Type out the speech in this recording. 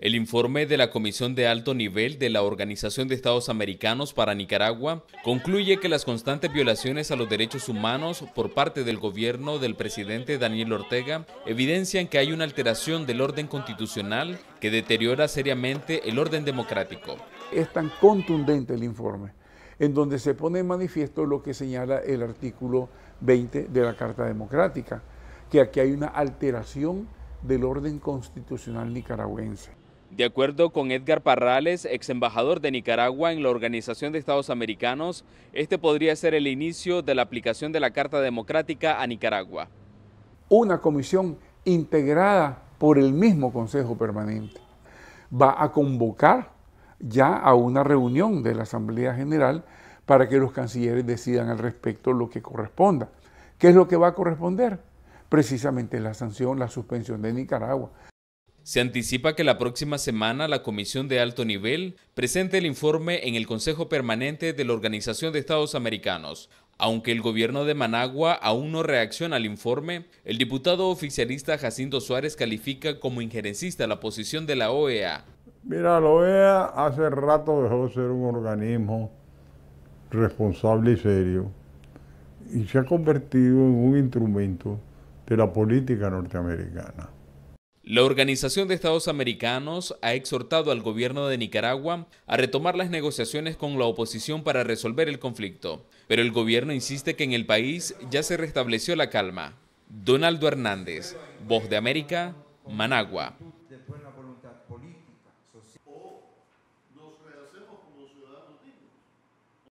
El informe de la Comisión de Alto Nivel de la Organización de Estados Americanos para Nicaragua concluye que las constantes violaciones a los derechos humanos por parte del gobierno del presidente Daniel Ortega evidencian que hay una alteración del orden constitucional que deteriora seriamente el orden democrático. Es tan contundente el informe en donde se pone en manifiesto lo que señala el artículo 20 de la Carta Democrática, que aquí hay una alteración del orden constitucional nicaragüense. De acuerdo con Edgar Parrales, ex embajador de Nicaragua en la Organización de Estados Americanos, este podría ser el inicio de la aplicación de la Carta Democrática a Nicaragua. Una comisión integrada por el mismo Consejo Permanente va a convocar ya a una reunión de la Asamblea General para que los cancilleres decidan al respecto lo que corresponda. ¿Qué es lo que va a corresponder? Precisamente la sanción, la suspensión de Nicaragua. Se anticipa que la próxima semana la Comisión de Alto Nivel presente el informe en el Consejo Permanente de la Organización de Estados Americanos. Aunque el gobierno de Managua aún no reacciona al informe, el diputado oficialista Jacinto Suárez califica como injerencista la posición de la OEA. Mira, la OEA hace rato dejó de ser un organismo responsable y serio y se ha convertido en un instrumento de la política norteamericana. La Organización de Estados Americanos ha exhortado al gobierno de Nicaragua a retomar las negociaciones con la oposición para resolver el conflicto, pero el gobierno insiste que en el país ya se restableció la calma. Donaldo Hernández, Voz de América, Managua.